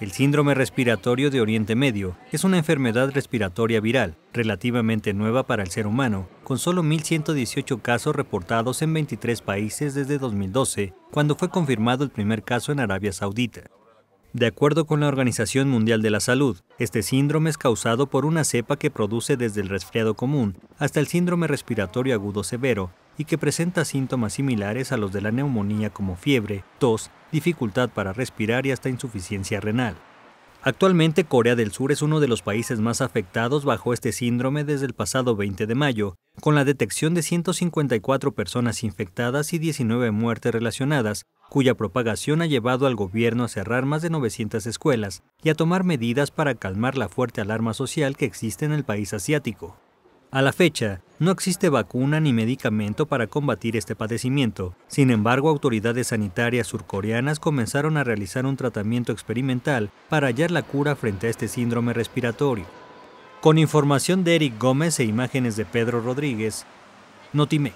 El síndrome respiratorio de Oriente Medio es una enfermedad respiratoria viral relativamente nueva para el ser humano, con solo 1.118 casos reportados en 23 países desde 2012, cuando fue confirmado el primer caso en Arabia Saudita. De acuerdo con la Organización Mundial de la Salud, este síndrome es causado por una cepa que produce desde el resfriado común hasta el síndrome respiratorio agudo severo y que presenta síntomas similares a los de la neumonía como fiebre, tos, dificultad para respirar y hasta insuficiencia renal. Actualmente Corea del Sur es uno de los países más afectados bajo este síndrome desde el pasado 20 de mayo, con la detección de 154 personas infectadas y 19 muertes relacionadas, cuya propagación ha llevado al gobierno a cerrar más de 900 escuelas y a tomar medidas para calmar la fuerte alarma social que existe en el país asiático. A la fecha, no existe vacuna ni medicamento para combatir este padecimiento. Sin embargo, autoridades sanitarias surcoreanas comenzaron a realizar un tratamiento experimental para hallar la cura frente a este síndrome respiratorio. Con información de Eric Gómez e imágenes de Pedro Rodríguez, Notimex.